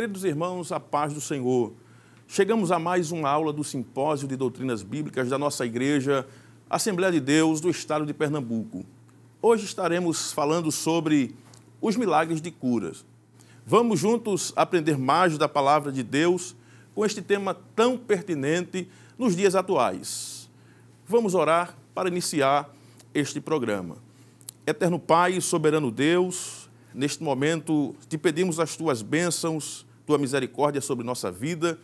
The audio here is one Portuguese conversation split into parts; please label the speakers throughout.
Speaker 1: Queridos irmãos, a paz do Senhor. Chegamos a mais uma aula do Simpósio de Doutrinas Bíblicas da nossa igreja, Assembleia de Deus do Estado de Pernambuco. Hoje estaremos falando sobre os milagres de curas. Vamos juntos aprender mais da palavra de Deus com este tema tão pertinente nos dias atuais. Vamos orar para iniciar este programa. Eterno Pai, soberano Deus, neste momento te pedimos as tuas bênçãos tua misericórdia sobre nossa vida.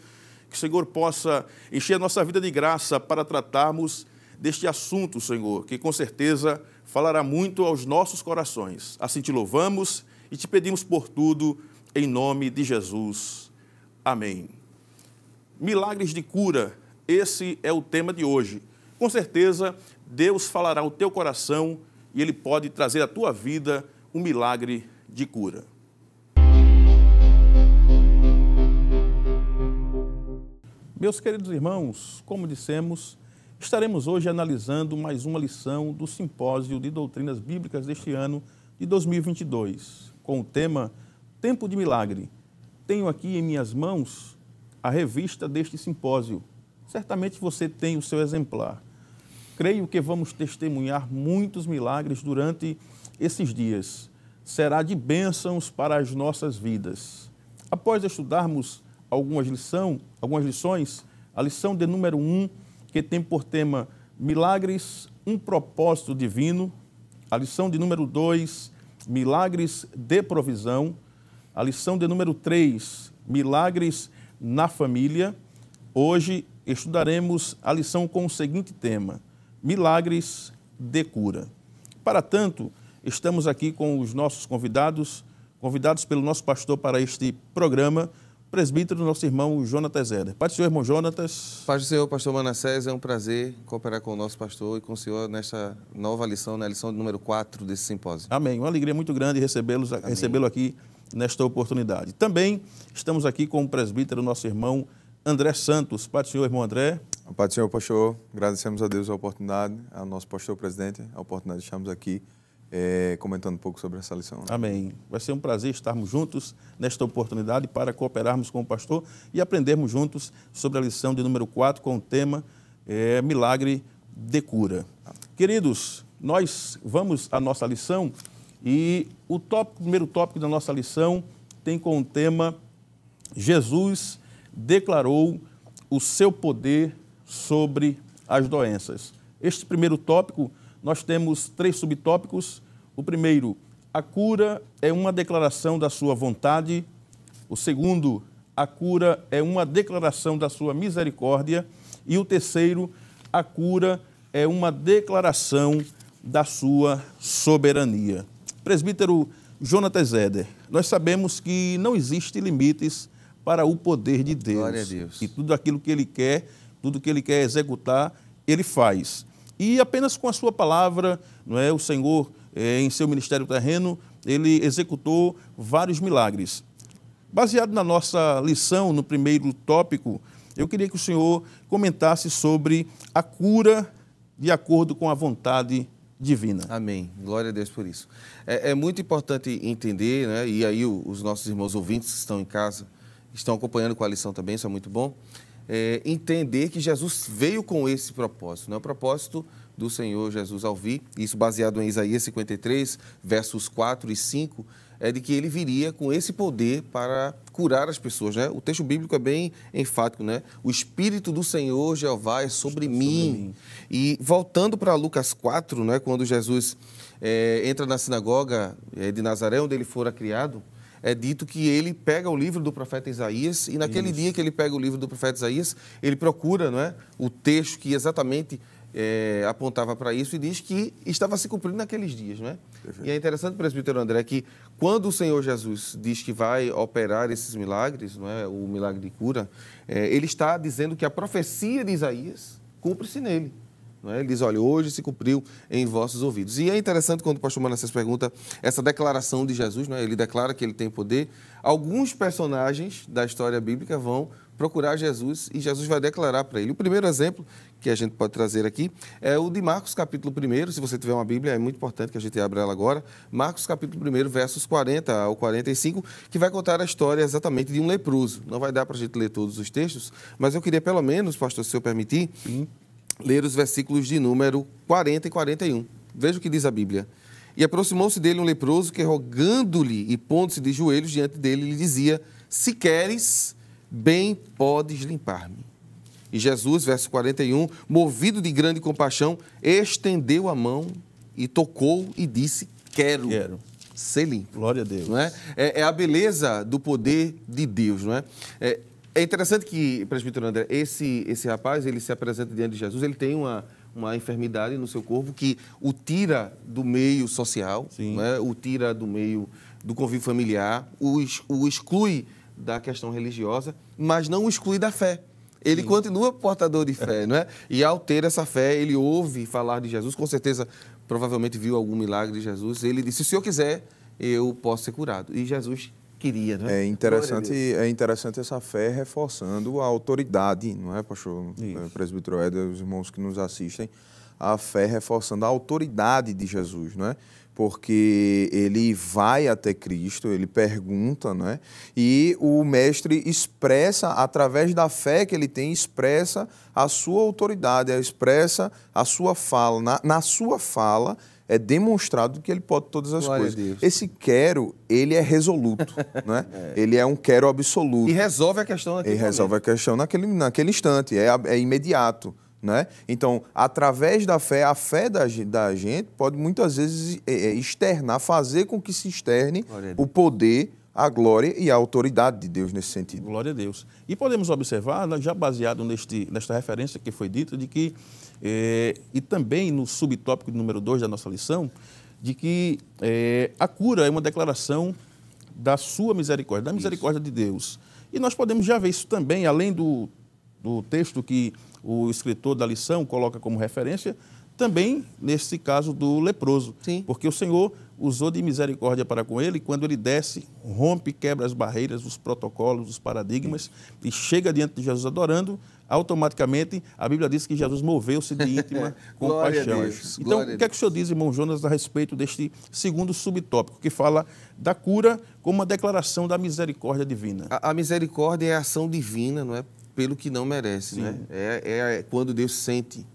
Speaker 1: Que o Senhor possa encher a nossa vida de graça para tratarmos deste assunto, Senhor, que com certeza falará muito aos nossos corações. Assim te louvamos e te pedimos por tudo, em nome de Jesus. Amém. Milagres de cura, esse é o tema de hoje. Com certeza, Deus falará ao teu coração e Ele pode trazer à tua vida um milagre de cura. Meus queridos irmãos, como dissemos, estaremos hoje analisando mais uma lição do Simpósio de Doutrinas Bíblicas deste ano de 2022, com o tema Tempo de Milagre. Tenho aqui em minhas mãos a revista deste simpósio. Certamente você tem o seu exemplar. Creio que vamos testemunhar muitos milagres durante esses dias. Será de bênçãos para as nossas vidas. Após estudarmos algumas, lição, algumas lições. A lição de número um, que tem por tema Milagres, um propósito divino. A lição de número dois, Milagres de provisão. A lição de número três, Milagres na família. Hoje estudaremos a lição com o seguinte tema: Milagres de cura. Para tanto, estamos aqui com os nossos convidados, convidados pelo nosso pastor para este programa presbítero, nosso irmão Jonatas Eder. Pai do Senhor, irmão Jonatas.
Speaker 2: Pai do Senhor, pastor Manassés, é um prazer cooperar com o nosso pastor e com
Speaker 1: o senhor nesta nova lição, na lição número 4 desse simpósio. Amém. Uma alegria muito grande recebê-lo recebê aqui nesta oportunidade. Também estamos aqui com o presbítero, nosso irmão André Santos. Pai do Senhor, irmão André. Pai do Senhor, pastor, agradecemos a Deus a oportunidade, ao nosso pastor presidente, a oportunidade de estarmos aqui é, comentando um pouco sobre essa lição. Né? Amém. Vai ser um prazer estarmos juntos nesta oportunidade para cooperarmos com o pastor e aprendermos juntos sobre a lição de número 4 com o tema é, Milagre de Cura. Queridos, nós vamos à nossa lição e o tópico, primeiro tópico da nossa lição tem com o tema Jesus declarou o seu poder sobre as doenças. Este primeiro tópico, nós temos três subtópicos o primeiro, a cura é uma declaração da sua vontade. O segundo, a cura é uma declaração da sua misericórdia. E o terceiro, a cura é uma declaração da sua soberania. Presbítero Jonathan Zeder, nós sabemos que não existe limites para o poder de Deus. Deus. E tudo aquilo que ele quer, tudo que ele quer executar, ele faz. E apenas com a sua palavra, não é, o Senhor eh, em seu ministério terreno, ele executou vários milagres. Baseado na nossa lição, no primeiro tópico, eu queria que o senhor comentasse sobre a cura de acordo com a vontade divina. Amém. Glória a Deus por isso. É, é muito importante
Speaker 2: entender, né, e aí os nossos irmãos ouvintes que estão em casa estão acompanhando com a lição também, isso é muito bom. É, entender que Jesus veio com esse propósito, né, o propósito do Senhor Jesus ao vir, isso baseado em Isaías 53, versos 4 e 5, é de que ele viria com esse poder para curar as pessoas, né? O texto bíblico é bem enfático, né? O espírito do Senhor Jeová é sobre, mim. sobre mim. E voltando para Lucas 4, né, quando Jesus é, entra na sinagoga eh, de Nazaré, onde ele fora criado, é dito que ele pega o livro do profeta Isaías e naquele Isso. dia que ele pega o livro do profeta Isaías, ele procura, não é, o texto que exatamente é, apontava para isso e diz que estava se cumprindo naqueles dias, né? E é interessante, presbítero André, que quando o Senhor Jesus diz que vai operar esses milagres, não é, o milagre de cura, é, ele está dizendo que a profecia de Isaías cumpre-se nele. É? Ele diz, olha, hoje se cumpriu em vossos ouvidos. E é interessante quando o pastor Manassés pergunta essa declaração de Jesus, é? ele declara que ele tem poder. Alguns personagens da história bíblica vão procurar Jesus e Jesus vai declarar para ele. O primeiro exemplo que a gente pode trazer aqui é o de Marcos capítulo 1, se você tiver uma Bíblia, é muito importante que a gente abra ela agora. Marcos capítulo 1, versos 40 ao 45, que vai contar a história exatamente de um leproso. Não vai dar para a gente ler todos os textos, mas eu queria pelo menos, pastor, se eu permitir, Sim. ler os versículos de número 40 e 41. Veja o que diz a Bíblia. E aproximou-se dele um leproso que, rogando-lhe e pondo-se de joelhos diante dele, lhe dizia: Se queres, bem podes limpar-me. E Jesus, verso 41, movido de grande compaixão, estendeu a mão e tocou e disse: Quero. Quero ser limpo. Glória a Deus. Não é? É, é, a beleza do poder de Deus, não é? é? É, interessante que, presbítero André, esse, esse rapaz, ele se apresenta diante de Jesus, ele tem uma, uma enfermidade no seu corpo que o tira do meio social, é? o tira do meio do convívio familiar, o, o exclui da questão religiosa, mas não o exclui da fé. Ele Sim. continua portador de fé, não é? E ao ter essa fé, ele ouve falar de Jesus, com certeza, provavelmente viu algum milagre de Jesus. Ele disse: Se o senhor quiser, eu posso ser curado. E Jesus queria, não É, é interessante,
Speaker 3: é interessante essa fé reforçando a autoridade, não é, pastor? Isso. É, presbítero Éder, os irmãos que nos assistem, a fé reforçando a autoridade de Jesus, não é? porque ele vai até Cristo, ele pergunta, né? E o mestre expressa, através da fé que ele tem, expressa a sua autoridade, expressa a sua fala. Na, na sua fala é demonstrado que ele pode todas as Glória coisas. Esse quero, ele é resoluto, né? É. Ele é um quero absoluto. E resolve a questão naquele E resolve momento. a questão naquele, naquele instante, é, é imediato. Né? Então, através da fé, a fé da, da gente pode muitas vezes é, é, externar, fazer com que se externe
Speaker 1: o poder, a glória e a autoridade de Deus nesse sentido. Glória a Deus. E podemos observar, né, já baseado neste, nesta referência que foi dita, de que, é, e também no subtópico número 2 da nossa lição, de que a cura é uma declaração da sua misericórdia, da misericórdia isso. de Deus. E nós podemos já ver isso também, além do, do texto que o escritor da lição coloca como referência, também nesse caso do leproso. Sim. Porque o Senhor usou de misericórdia para com ele, quando ele desce, rompe, quebra as barreiras, os protocolos, os paradigmas, e chega diante de Jesus adorando, automaticamente a Bíblia diz que Jesus moveu-se de íntima compaixão. Então, o que é que o senhor diz, irmão Jonas, a respeito deste segundo subtópico, que fala da cura como uma declaração da misericórdia divina? A, a misericórdia é a ação divina, não é?
Speaker 2: pelo que não merece, né? Sim. né? É, é, quando Deus sente.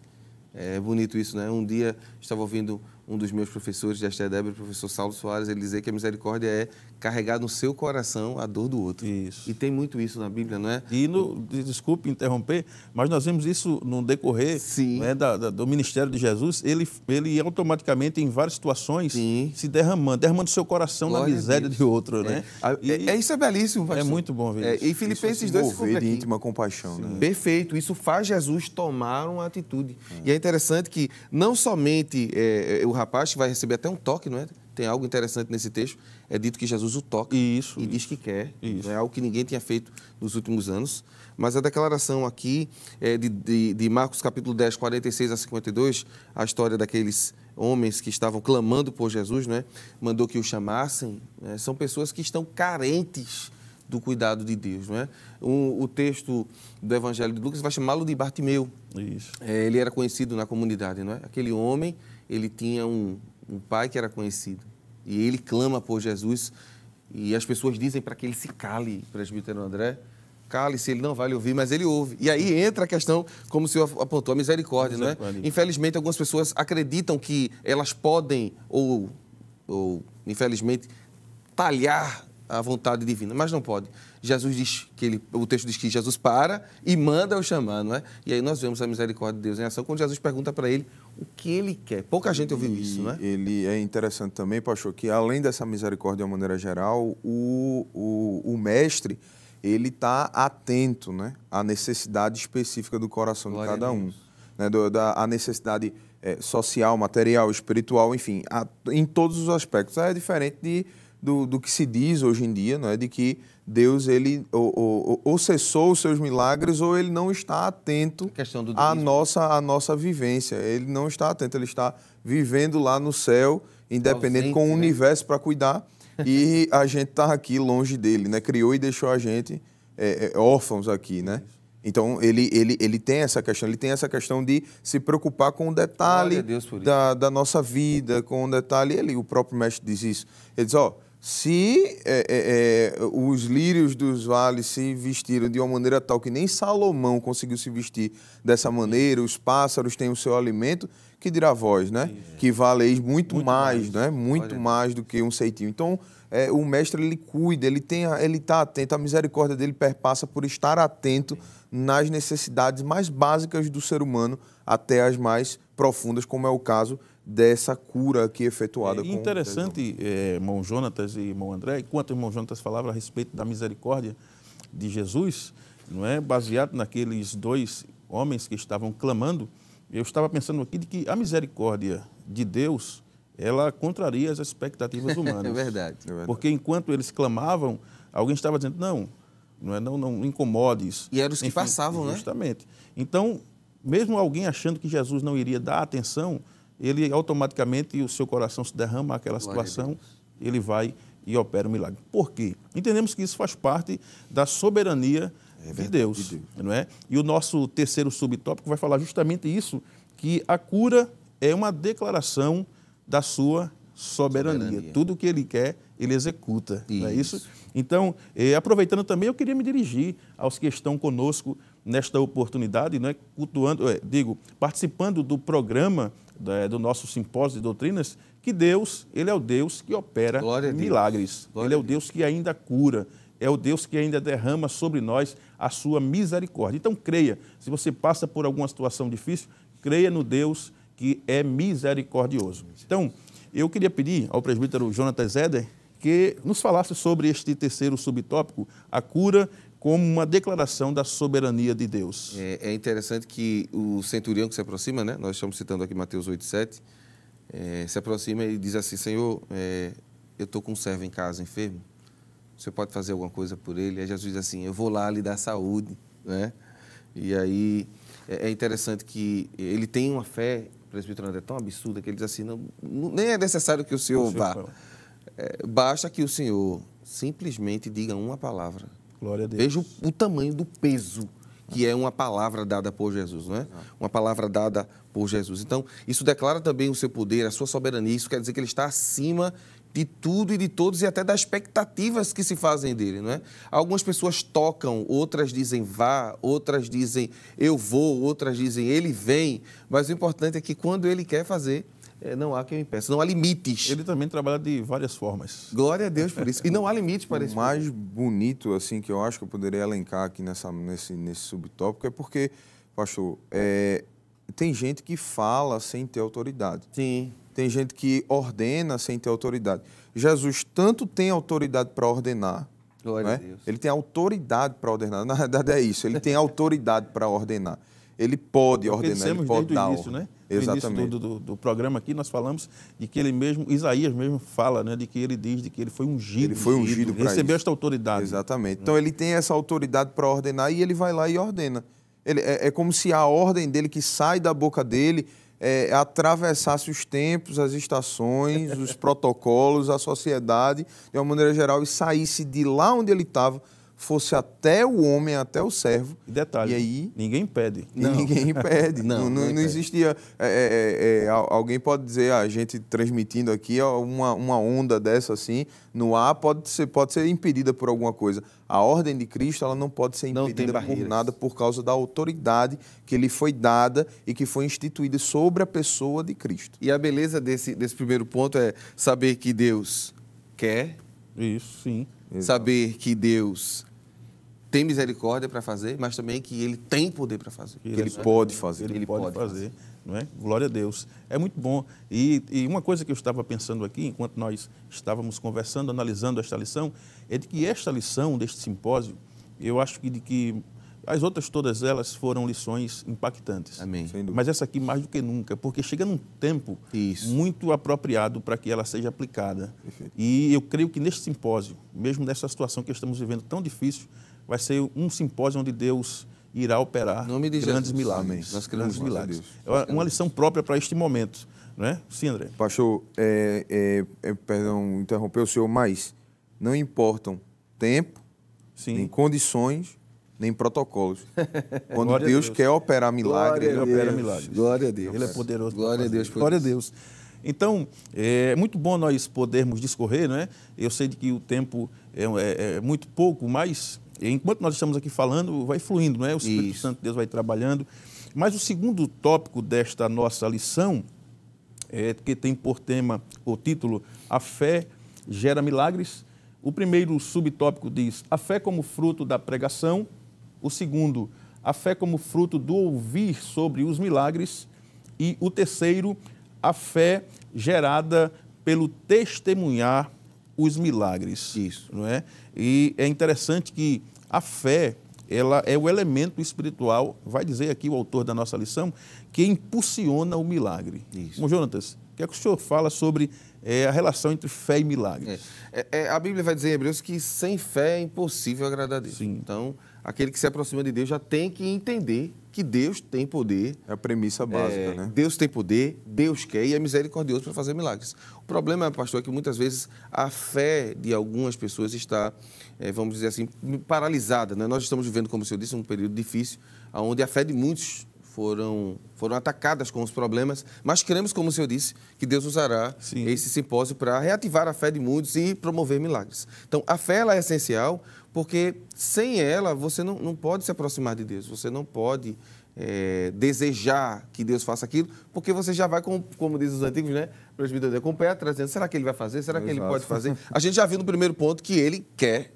Speaker 2: É bonito isso, né? Um dia estava ouvindo um dos meus professores de Astedebra, o professor Saulo Soares, ele dizia que a misericórdia é
Speaker 1: carregar no seu coração a dor do outro. Isso. E tem muito isso na Bíblia, não é? E, no, desculpe interromper, mas nós vemos isso no decorrer né, da, da, do ministério de Jesus, ele, ele automaticamente, em várias situações, Sim. se derramando, derramando seu coração Glória na miséria de outro, né? é. né? E, é, é, isso é belíssimo, é pastor. É muito bom ver é, isso. e Filipenses assim, 2 se de
Speaker 3: íntima compaixão,
Speaker 2: Sim. né? Perfeito, isso faz Jesus tomar uma atitude. E é interessante que não somente o rapaz que vai receber até um toque, não é? Tem algo interessante nesse texto. É dito que Jesus o toca isso, e isso. diz que quer. Isso. Não é algo que ninguém tinha feito nos últimos anos. Mas a declaração aqui é de, de, de Marcos capítulo 10, 46 a 52, a história daqueles homens que estavam clamando por Jesus, né? mandou que o chamassem, né? são pessoas que estão carentes do cuidado de Deus. não é? O, o texto do Evangelho de Lucas vai chamá-lo de Bartimeu. Isso. É, ele era conhecido na comunidade, não é? Aquele homem ele tinha um, um pai que era conhecido. E ele clama por Jesus e as pessoas dizem para que ele se cale, presbítero André. Cale-se, ele não vai lhe ouvir, mas ele ouve. E aí entra a questão, como o senhor apontou, a misericórdia, não é? Infelizmente, algumas pessoas acreditam que elas podem, ou, ou infelizmente, talhar a vontade divina, mas não pode. Jesus diz que ele, o texto diz que Jesus para e manda o chamar, não é? E aí nós vemos a misericórdia de Deus em ação quando Jesus pergunta para ele o que ele quer. Pouca gente ouviu e isso, não é? Ele é interessante também, pastor, que além dessa misericórdia de uma maneira
Speaker 3: geral, o, o, o mestre ele está atento, né, à necessidade específica do coração Glória de cada um, né, do, da a necessidade é, social, material, espiritual, enfim, a, em todos os aspectos. É diferente de do, do que se diz hoje em dia, não é? de que Deus ele ou, ou, ou cessou os seus milagres ou ele não está atento à nossa, à nossa vivência. Ele não está atento, ele está vivendo lá no céu, independente, com o né? universo para cuidar. E a gente está aqui longe dele, né? Criou e deixou a gente é, é, órfãos aqui, né? Então ele, ele, ele tem essa questão, ele tem essa questão de se preocupar com o detalhe da, da nossa vida, com o detalhe. Ele, o próprio mestre diz isso. Ele diz, ó, oh, se é, é, é, os lírios dos vales se vestiram de uma maneira tal que nem Salomão conseguiu se vestir dessa maneira, os pássaros têm o seu alimento, que dirá vós, né? Que valeis muito, muito mais, mais, né? Muito Olha. mais do que um ceitinho. Então, é, o mestre ele cuida, ele tem, ele está atento, a misericórdia dele perpassa por estar atento nas necessidades mais básicas do ser humano até as mais profundas, como é o
Speaker 1: caso dessa cura aqui efetuada. É interessante, com é, eh, irmão Jonatas e irmão André, enquanto o irmão Jonatas falava a respeito da misericórdia de Jesus, não é baseado naqueles dois homens que estavam clamando, eu estava pensando aqui de que a misericórdia de Deus, ela contraria as expectativas é humanas. é, verdade, é verdade. Porque enquanto eles clamavam, alguém estava dizendo, não, não, é, não, não incomodes. E eram os que passavam, justamente. né? Justamente. Então, mesmo alguém achando que Jesus não iria dar atenção, ele automaticamente o seu coração se derrama àquela situação, ele vai e opera o milagre. Por quê? Entendemos que isso faz parte da soberania é de, Deus, de não é? E o nosso terceiro subtópico vai falar justamente isso, que a cura é uma declaração da sua soberania. soberania. Tudo que ele quer, ele executa, isso. não é isso? Então, eh, aproveitando também, eu queria me dirigir aos que estão conosco nesta oportunidade, né, cultuando, é, digo, participando do programa né, do nosso simpósio de doutrinas, que Deus, Ele é o Deus que opera milagres. Glória ele é o Deus que ainda cura. É o Deus que ainda derrama sobre nós a sua misericórdia. Então creia, se você passa por alguma situação difícil, creia no Deus que é misericordioso. Então, eu queria pedir ao presbítero Jonathan Zeder que nos falasse sobre este terceiro subtópico, a cura como uma declaração da soberania de Deus. É, é interessante que o centurião que se aproxima, né? nós estamos citando aqui Mateus 8, 7,
Speaker 2: é, se aproxima e diz assim, Senhor, é, eu estou com um servo em casa, enfermo, Você pode fazer alguma coisa por ele? Aí Jesus diz assim, eu vou lá lhe dar saúde, né? E aí é, é interessante que ele tem uma fé presbiteriana tão absurda que ele diz assim, não, nem é necessário que o Senhor, o senhor vá, é, basta que o Senhor simplesmente diga uma palavra Glória a Deus. Veja o, o tamanho do peso que é uma palavra dada por Jesus, não é? Uma palavra dada por Jesus. Então, isso declara também o seu poder, a sua soberania. Isso quer dizer que ele está acima de tudo e de todos e até das expectativas que se fazem dele, não é? Algumas pessoas tocam, outras dizem vá, outras dizem eu vou, outras dizem ele vem, mas o importante é que quando ele quer fazer,
Speaker 1: é, não há quem impeça, não há limites. Ele também trabalha de várias formas.
Speaker 2: Glória a Deus por isso.
Speaker 1: E não
Speaker 3: há limites para isso. O mais bonito, assim, que eu acho que eu poderia elencar aqui nessa, nesse, nesse subtópico é porque, pastor, é, tem gente que fala sem ter autoridade. Sim. Tem gente que ordena sem ter autoridade. Jesus tanto tem autoridade para ordenar, Glória né? a Deus. ele tem autoridade para ordenar. Na verdade é isso, ele tem autoridade
Speaker 1: para ordenar. Ele pode ordenar, ele pode dar início, ordem. Né? Exatamente. Do, do, do, programa aqui, nós falamos de que ele mesmo, Isaías mesmo fala, né, de que ele diz de que ele foi ungido. Ele foi ungido para Recebeu isso. esta autoridade. Exatamente. Né? Então
Speaker 3: ele tem essa autoridade para ordenar e ele vai lá e ordena. Ele, é, é, como se a ordem dele que sai da boca dele é, atravessasse os tempos, as estações, os protocolos, a sociedade, de uma maneira geral, e saísse de lá onde ele estava fosse até o homem, até o servo. E detalhe, e aí, ninguém impede. Não. Ninguém impede. não, não, não existia... É, é, é, é alguém pode dizer, ah, a gente transmitindo aqui, uma, uma onda dessa assim, no ar, pode ser, pode ser impedida por alguma coisa. A ordem de Cristo ela não pode ser impedida por nada por causa da autoridade que lhe foi dada e que foi instituída sobre a pessoa de Cristo.
Speaker 2: E a beleza desse, desse primeiro ponto é saber que Deus quer... Isso, sim. Exato. Saber que Deus tem misericórdia para fazer, mas também que ele
Speaker 1: tem poder para fazer. Que ele, ele é pode fazer. Ele, ele pode, pode fazer, fazer. Não é? Glória a Deus. É muito bom. E, e, uma coisa que eu estava pensando aqui, enquanto nós estávamos conversando, analisando esta lição, é de que esta lição deste simpósio, eu acho que de que as outras todas elas foram lições impactantes. Amém. Mas essa aqui mais do que nunca, porque chega num tempo Isso. muito apropriado para que ela seja aplicada. Perfeito. E eu creio que neste simpósio, mesmo nessa situação que estamos vivendo tão difícil, vai ser um simpósio onde Deus irá operar grandes Jesus. milagres. Nós grandes milagres. É uma lição própria para este momento,
Speaker 3: não é? Sim, André. Pastor, é, é, é perdão, interrompeu o senhor, mas não importam tempo, Sim. nem condições, nem protocolos.
Speaker 2: Quando Deus, Deus, quer operar milagre, Glória Ele opera milagres. Glória a Deus. Ele é
Speaker 1: poderoso. Glória a Deus. Glória a Deus. Então, é muito bom nós podermos discorrer, né? Eu sei que o tempo é, é, é, muito pouco, mas enquanto nós estamos aqui falando, vai fluindo, não é? O Espírito Isso. Santo de Deus vai trabalhando. Mas o segundo tópico desta nossa lição, é, que tem por tema o título A Fé Gera Milagres, o primeiro subtópico diz A Fé como fruto da pregação. O segundo, A Fé como fruto do ouvir sobre os milagres. E o terceiro, A Fé gerada pelo testemunhar os milagres. Isso. Não é? E é interessante que a fé ela é o elemento espiritual, vai dizer aqui o autor da nossa lição, que impulsiona o milagre. Isso. Bom, Jonatas, o que é que o senhor fala sobre é, a relação entre fé e milagres? É. É, é a Bíblia vai dizer
Speaker 2: em Hebreus que sem fé é impossível agradar a Deus. Sim. Então, aquele que se aproxima de Deus já tem que entender que Deus tem poder. É a premissa básica, é, né? Deus tem poder, Deus quer e é misericordioso para fazer milagres. O problema, pastor, é que muitas vezes a fé de algumas pessoas está, é, vamos dizer assim, paralisada. Né? Nós estamos vivendo, como o senhor disse, um período difícil, onde a fé de muitos foram, foram atacadas com os problemas, mas queremos, como o senhor disse, que Deus usará Sim. esse simpósio para reativar a fé de muitos e promover milagres. Então, a fé ela é essencial, porque sem ela você não, não pode se aproximar de Deus, você não pode é, desejar que Deus faça aquilo, porque você já vai, com, como diz os antigos, né? Com o pé atrás, dizendo, será que ele vai fazer? Será que Exato. ele pode fazer? A gente já viu no primeiro ponto que ele quer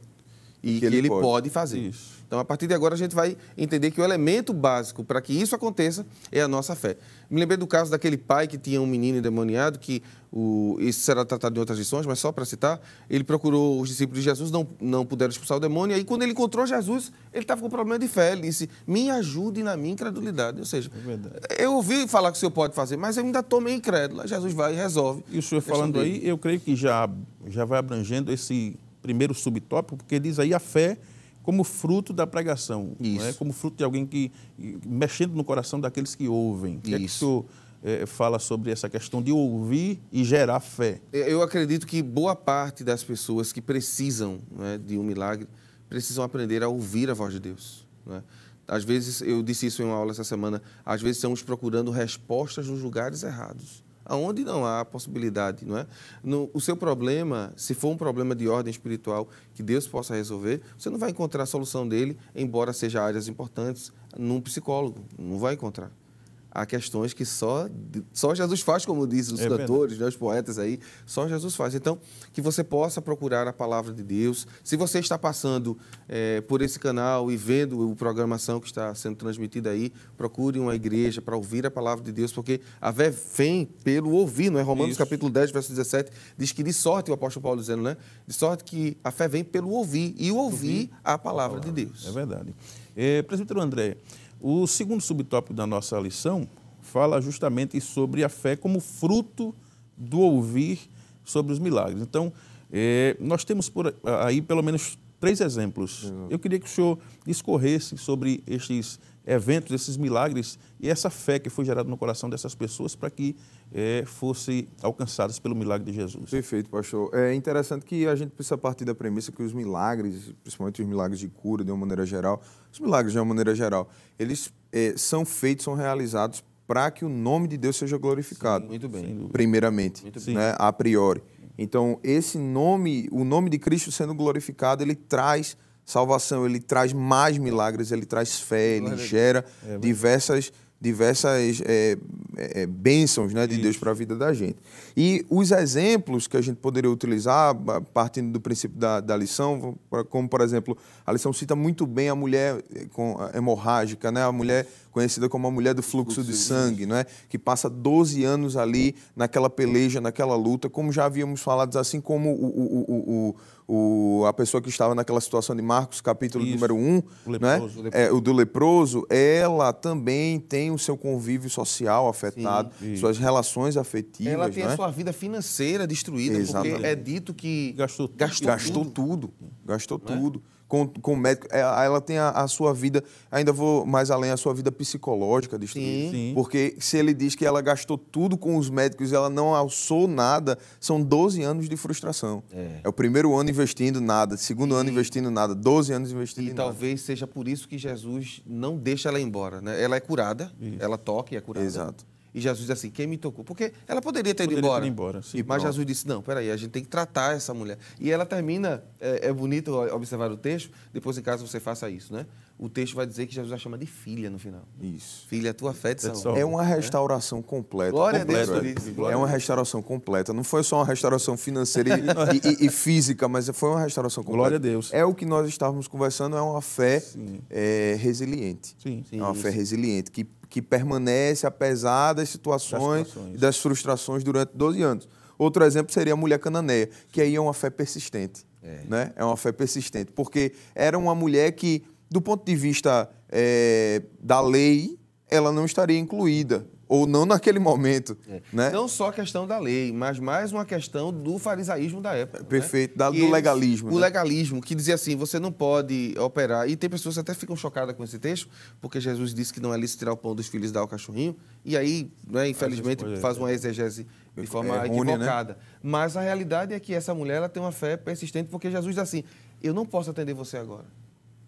Speaker 2: e que, que ele, ele, pode, pode fazer. Isso. Então, a partir de agora, a gente vai entender que o elemento básico para que isso aconteça é a nossa fé. Me lembrei do caso daquele pai que tinha um menino endemoniado, que o, isso será tratado em outras lições, mas só para citar, ele procurou os discípulos de Jesus, não, não puderam expulsar o demônio, e aí quando ele encontrou Jesus, ele estava com problema de fé, ele disse, me ajude na minha incredulidade, ou seja, é eu ouvi falar que o senhor pode fazer, mas eu ainda estou meio incrédulo,
Speaker 1: aí Jesus vai e resolve. E o senhor falando aí, eu creio que já, já vai abrangendo esse primeiro subtópico, porque diz aí a fé como fruto da pregação, é? como fruto de alguém que mexendo no coração daqueles que ouvem. É que Isso. é que o é, fala sobre essa questão de ouvir e gerar fé? Eu acredito que boa parte das pessoas que precisam
Speaker 2: né, de um milagre precisam aprender a ouvir a voz de Deus. Né? Às vezes, eu disse isso em uma aula essa semana, às vezes estamos procurando respostas nos lugares errados aonde não há possibilidade, não é? No, o seu problema, se for um problema de ordem espiritual que Deus possa resolver, você não vai encontrar a solução dele, embora seja áreas importantes, num psicólogo, não vai encontrar há questões que só, só Jesus faz, como dizem os é cantores, né, os poetas aí, só Jesus faz. Então, que você possa procurar a palavra de Deus. Se você está passando é, por esse canal e vendo a programação que está sendo transmitida aí, procure uma igreja para ouvir a palavra de Deus, porque a fé vem pelo ouvir, não é? Romanos Isso. capítulo 10, verso 17, diz que de sorte, o apóstolo Paulo dizendo, né? De sorte que a
Speaker 1: fé vem pelo ouvir e ouvir, ouvir a, palavra a palavra de Deus. É verdade. É, presbítero André, o segundo subtópico da nossa lição fala justamente sobre a fé como fruto do ouvir sobre os milagres. Então, eh, nós temos por aí pelo menos três exemplos. Eu queria que o senhor discorresse sobre estes eventos, esses milagres e essa fé que foi gerada no coração dessas pessoas para que é, fossem alcançadas pelo milagre de Jesus. Perfeito, pastor. É interessante que a gente precisa partir da
Speaker 3: premissa que os milagres, principalmente os milagres de cura de uma maneira geral, os milagres de uma maneira geral, eles é, são feitos, são realizados para que o nome de Deus seja glorificado. Sim, muito bem. Primeiramente, muito bem. Né, a priori. Então, esse nome, o nome de Cristo sendo glorificado, ele traz Salvação, ele traz mais milagres, ele traz fé, ele gera é, diversas diversas é, é, é, bênçãos né, de Deus para a vida da gente. E os exemplos que a gente poderia utilizar, partindo do princípio da, da lição, como, por exemplo, a lição cita muito bem a mulher eh, com, a hemorrágica, né, a mulher conhecida como a mulher do fluxo, fluxo de sangue, né, que passa 12 anos ali naquela peleja, naquela luta, como já havíamos falado, assim como o, o, o, o o, a pessoa que estava naquela situação de Marcos, capítulo Isso, número 1, o, né? o, é, o do leproso, ela também tem o seu convívio social afetado, Sim, suas relações afetivas. Ela tem né? a sua
Speaker 2: vida financeira destruída, Exatamente. porque é dito que gastou, gastou, gastou tudo.
Speaker 3: tudo. Gastou tudo com, com o médico. É, ela tem a, a, sua vida, ainda vou mais além, a sua vida psicológica destruída. Sim. Sim. Porque se ele diz que ela gastou tudo com os médicos e ela não alçou nada, são 12 anos de frustração. É, é o primeiro ano investindo nada, segundo ano investindo nada, 12 anos investindo
Speaker 2: e nada. E talvez seja por isso que Jesus não deixa ela embora. Né? Ela é curada, isso. ela toca e é curada. Exato. E Jesus disse assim: quem me tocou? Porque ela poderia ter ido poderia embora. Ter embora sim, mas Jesus disse: não, peraí, a gente tem que tratar essa mulher. E ela termina, é, é, bonito observar o texto, depois em casa você faça isso, né? O texto vai dizer que Jesus a chama de filha no final. Isso. Filha, tua fé te salva. É uma é?
Speaker 3: restauração é? completa. Glória completa, é a Deus É uma restauração completa. Não foi só uma restauração financeira e, e, e, física, mas foi uma restauração completa. Glória a Deus. É o que nós estávamos conversando, é uma fé é, resiliente. Sim. Sim, é uma isso. fé resiliente que que permanece apesar das situações, das situações. e das frustrações durante 12 anos. Outro exemplo seria a mulher cananeia, que aí é uma fé persistente. É, né? é uma fé persistente, porque era uma mulher que, do ponto de vista é, da lei, ela não estaria incluída ou não naquele momento. É.
Speaker 2: Né? Não só a questão da lei, mas mais uma questão do farisaísmo da época. Né? Perfeito, né? da, do eles, legalismo. O né? legalismo, que dizia assim, você não pode operar. E tem pessoas que até ficam chocadas com esse texto, porque Jesus disse que não é lícito tirar o pão dos filhos e dar ao cachorrinho. E aí, né, infelizmente, faz uma exegese de forma é, né? equivocada. Né? Mas a realidade é que essa mulher ela tem uma fé persistente, porque Jesus diz assim, eu não posso atender você agora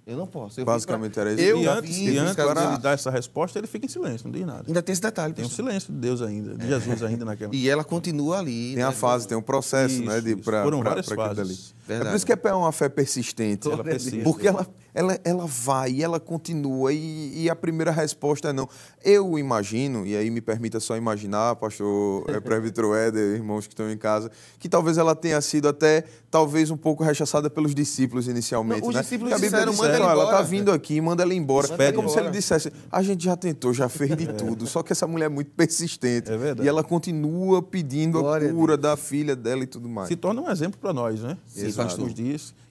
Speaker 2: eu não posso. Eu Basicamente pra... era isso. Eu e antes, e antes cara... ele
Speaker 1: dar essa resposta, ele fica em silêncio, não diz nada. Ainda tem esse detalhe. Tem o um silêncio de Deus ainda, de é. Jesus ainda naquela. e
Speaker 3: ela continua ali. Tem né? a fase, tem um processo, isso, né? De, pra, Foram pra, várias pra fases. É por isso que é uma fé persistente. ela persiste. Porque ela ela, ela vai, ela continua, e, e a primeira resposta é não. Eu imagino, e aí me permita só imaginar, pastor é, presbítero Éder, irmãos que estão em casa, que talvez ela tenha sido até, talvez, um pouco rechaçada pelos discípulos inicialmente. Não, os né? discípulos que a Bíblia disseram, disseram, manda ela, está tá vindo aqui, manda ela embora. é como se ele dissesse, a gente já tentou, já fez de é. tudo, só que essa mulher é muito persistente. É verdade. E ela continua pedindo Glória a cura a da filha dela e tudo mais. Se
Speaker 1: torna um exemplo para nós, né? Sim, Exato. pastor.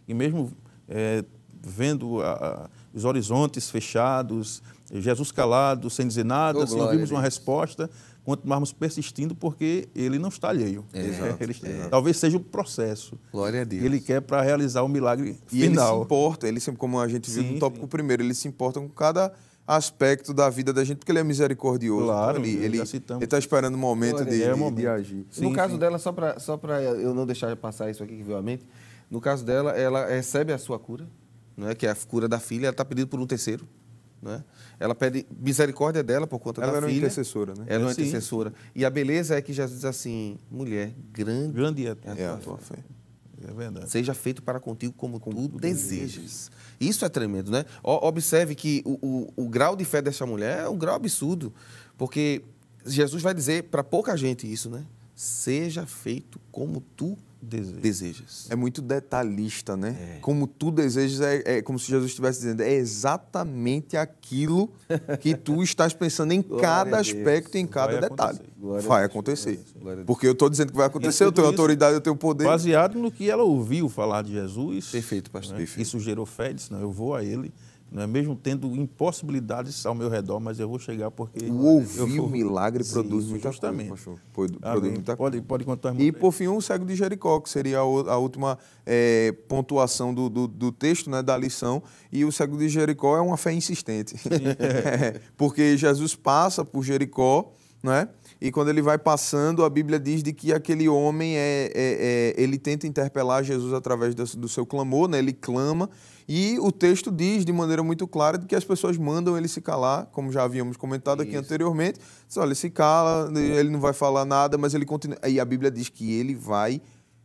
Speaker 1: e mesmo... É, vendo a, a, os horizontes fechados, Jesus calado, sem dizer nada, oh, sem assim, ouvirmos uma resposta, continuarmos persistindo, porque ele não está alheio. Exato, ele, Talvez seja o processo. Glória a Deus. Que ele quer para realizar o
Speaker 3: milagre e final. ele se importa, ele, como a gente viu sim, no tópico sim. primeiro, ele se importa com cada aspecto da vida da gente, porque ele é misericordioso. Então, claro, então, ele está esperando o momento, de, é o momento. de, agir. Sim, no caso
Speaker 2: dela, só para só eu não deixar passar isso aqui que veio à mente, no caso dela, ela recebe a sua cura, né, que é a cura da filha, ela está pedida por um terceiro. Né? Ela pede misericórdia dela por conta ela da filha. Ela é uma intercessora, né? Ela é uma Sim. intercessora. E a beleza é que Jesus diz assim, mulher, grande, grande é a tua, é a tua fé. fé. É verdade. Seja feito para contigo como, tu desejas. Isso é tremendo, né? O, observe que o, o, o grau de fé dessa mulher é um grau absurdo, porque Jesus vai dizer para pouca gente isso, né? seja feito como tu Desejo. desejas. É muito detalhista,
Speaker 3: né? É. Como tu desejas, é, é, como se Jesus estivesse dizendo, é exatamente aquilo que tu estás pensando em Glória cada aspecto, em cada vai detalhe. Acontecer. vai acontecer. Porque eu estou dizendo que vai acontecer, eu tenho autoridade, eu tenho poder.
Speaker 1: Baseado no que ela ouviu falar de Jesus. Perfeito, pastor. Né? Perfeito. Isso gerou fé, disse, não, eu vou a ele não é mesmo tendo impossibilidades ao meu redor, mas eu vou chegar porque. O ouvir o milagre produz Sim, justamente. coisa. Pode, produz
Speaker 3: pode, pode contar E por fim, o cego de Jericó, que seria a, última é, pontuação do, do, do, texto, né, da lição. E o cego de Jericó é uma fé insistente. é, porque Jesus passa por Jericó, né? E quando ele vai passando, a Bíblia diz de que aquele homem é, é, é ele tenta interpelar Jesus através do, do seu clamor, né? Ele clama e o texto diz de maneira muito clara que as pessoas mandam ele se calar, como já havíamos comentado Isso. aqui anteriormente. Diz, olha, ele se cala, ele não vai falar nada, mas ele continua. E a Bíblia diz que ele vai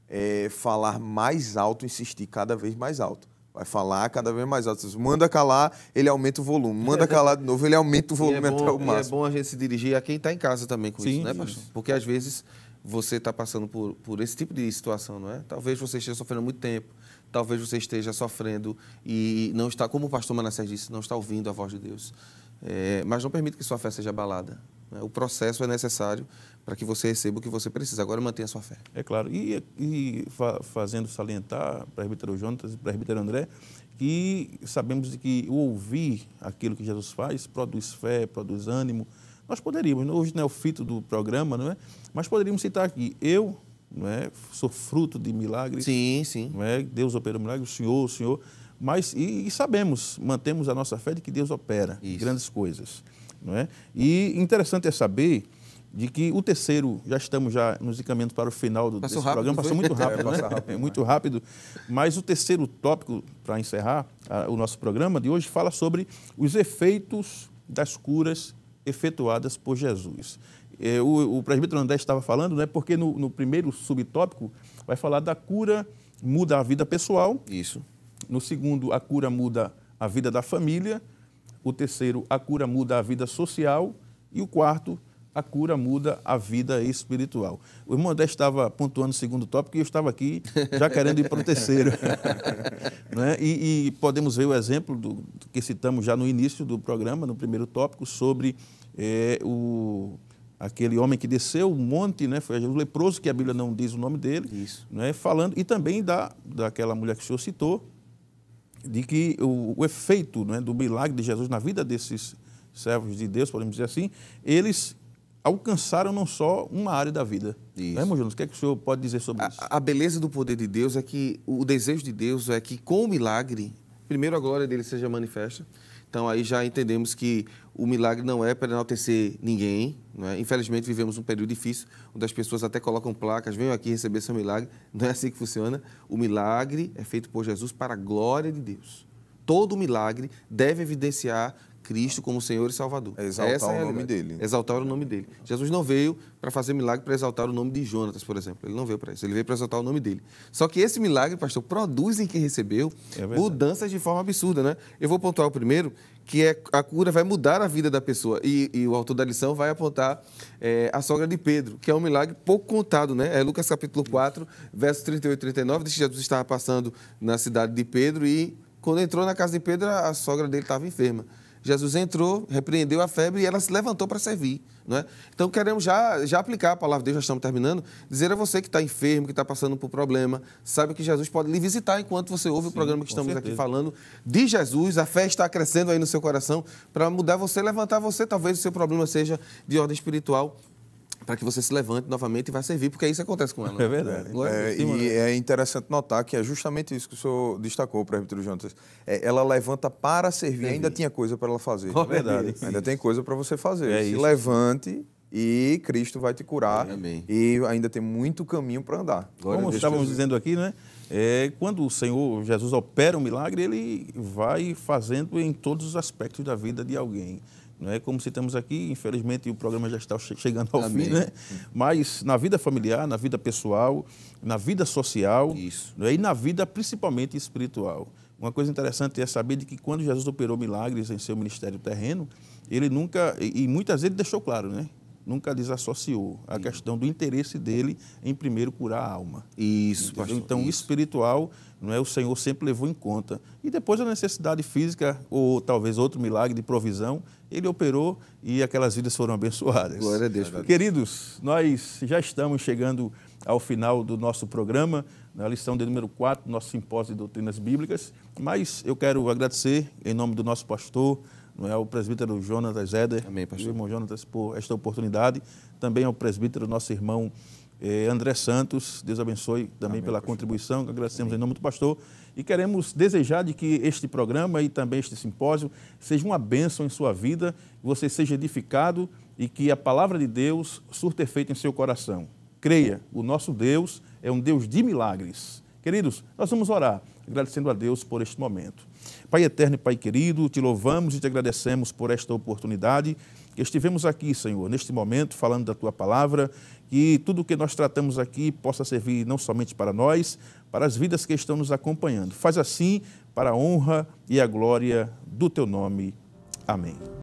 Speaker 3: é, falar mais alto, insistir cada vez mais alto. Vai falar cada vez mais alto. manda calar, ele aumenta o volume. Manda calar de novo, ele aumenta o é volume é bom, até o é máximo.
Speaker 2: é bom a gente se dirigir a quem está em casa também com Sim, né, isso, né, pastor? Porque às vezes você está passando por, por esse tipo de situação, não é? Talvez você esteja sofrendo muito tempo talvez você esteja sofrendo e não está, como o pastor Manassés disse, não está ouvindo a voz de Deus. É, mas não permita que sua fé seja abalada. Né? O processo é necessário para que você receba o que você
Speaker 1: precisa. Agora mantenha sua fé. É claro. E, e fa fazendo salientar, presbítero Jonas e presbítero André, que sabemos que o ouvir aquilo que Jesus faz produz fé, produz ânimo. Nós poderíamos, hoje não é o fito do programa, não é? Mas poderíamos citar aqui, eu, não é? Sou fruto de milagres. Sim, sim. Não é? Deus opera milagres, o Senhor, o Senhor. Mas e, e, sabemos, mantemos a nossa fé de que Deus opera Isso. grandes coisas, não é? E interessante é saber de que o terceiro, já estamos já nos encaminhando para o final do programa, passou muito é, né? rápido, é, né? rápido, muito rápido, mas o terceiro tópico, para encerrar a, o nosso programa de hoje, fala sobre os efeitos das curas efetuadas por Jesus. É, o, o presbítero André estava falando, né, porque no, no, primeiro subtópico vai falar da cura muda a vida pessoal. Isso. No segundo, a cura muda a vida da família. O terceiro, a cura muda a vida social. E o quarto, a cura muda a vida espiritual. O irmão André estava pontuando o segundo tópico e eu estava aqui já querendo ir para o terceiro. né? e, e, podemos ver o exemplo do, que citamos já no início do programa, no primeiro tópico, sobre é, o aquele homem que desceu o monte, né, foi o leproso, que a Bíblia não diz o nome dele, Isso. Né, falando, e também da, daquela mulher que o senhor citou, de que o, o efeito né, do milagre de Jesus na vida desses servos de Deus, podemos dizer assim, eles alcançaram não só uma área da vida. Isso. Né, Jonas? O que, é que o senhor pode dizer sobre a, isso? A beleza do poder de Deus é que o desejo de Deus é
Speaker 2: que com o milagre, primeiro a glória dele seja manifesta, então aí já entendemos que o milagre não é para enaltecer ninguém. Né? Infelizmente vivemos um período difícil, onde as pessoas até colocam placas, venham aqui receber seu milagre. Não é assim que funciona. O milagre é feito por Jesus para a glória de Deus. Todo milagre deve evidenciar Cristo como Senhor e Salvador. É exaltar Essa é o nome dele. Exaltar o nome dele. Jesus não veio para fazer milagre para exaltar o nome de Jonatas, por exemplo. Ele não veio para isso. Ele veio para exaltar o nome dele. Só que esse milagre, pastor, produz em quem recebeu é mudanças de forma absurda, né? Eu vou pontuar o primeiro, que é a cura vai mudar a vida da pessoa. E, e o autor da lição vai apontar é, a sogra de Pedro, que é um milagre pouco contado, né? É Lucas capítulo 4, versos 38 e 39, diz que Jesus estava passando na cidade de Pedro e quando entrou na casa de Pedro, a sogra dele estava enferma. Jesus entrou, repreendeu a febre e ela se levantou para servir. Não é? Então, queremos já, já aplicar a palavra de Deus, já estamos terminando, dizer a você que está enfermo, que está passando por problema, sabe que Jesus pode lhe visitar enquanto você ouve Sim, o programa que estamos certeza. aqui falando de Jesus. A fé está crescendo aí no seu coração para mudar você, levantar você. Talvez o seu problema seja de ordem espiritual para que você se levante novamente e vá servir, porque isso acontece com ela. É verdade. É, é, e
Speaker 3: é interessante notar que é justamente isso que o senhor destacou, o presbítero Jonas. É, ela levanta para servir, servir, ainda tinha coisa para ela fazer. É verdade. Isso. Ainda tem coisa para você fazer. É se isso.
Speaker 1: levante
Speaker 3: e Cristo vai te curar. Amém. E
Speaker 1: ainda tem muito caminho para andar. Glória Como estávamos dizendo aqui, né? É, quando o Senhor Jesus opera um milagre, ele vai fazendo em todos os aspectos da vida de alguém é Como citamos aqui, infelizmente o programa já está chegando ao Amém. fim, né? Uhum. mas na vida familiar, na vida pessoal, na vida social né? e na vida principalmente espiritual. Uma coisa interessante é saber de que quando Jesus operou milagres em seu ministério terreno, ele nunca, e muitas vezes deixou claro, né? nunca desassociou a Sim. questão do interesse dele em primeiro curar a alma. Isso, pastor, Então, isso. espiritual, não é o Senhor sempre levou em conta. E depois a necessidade física ou talvez outro milagre de provisão, ele operou e aquelas vidas foram abençoadas. Glória a Deus. Queridos, nós já estamos chegando ao final do nosso programa, na lição de número 4 do nosso simpósio de doutrinas bíblicas, mas eu quero agradecer em nome do nosso pastor, é, o presbítero Jonas Eder, Amém, pastor. irmão Jonas por esta oportunidade, também ao presbítero, nosso irmão eh, André Santos, Deus abençoe também Amém, pela pastor. contribuição, agradecemos Amém. em nome do pastor e queremos desejar de que este programa e também este simpósio seja uma bênção em sua vida, você seja edificado e que a palavra de Deus surta efeito em seu coração. Creia, o nosso Deus é um Deus de milagres. Queridos, nós vamos orar, agradecendo a Deus por este momento. Pai eterno e Pai querido, te louvamos e te agradecemos por esta oportunidade estivemos aqui, Senhor, neste momento, falando da tua palavra, que tudo o que nós tratamos aqui possa servir não somente para nós, para as vidas que estão nos acompanhando. Faz assim para a honra e a glória do teu nome. Amém.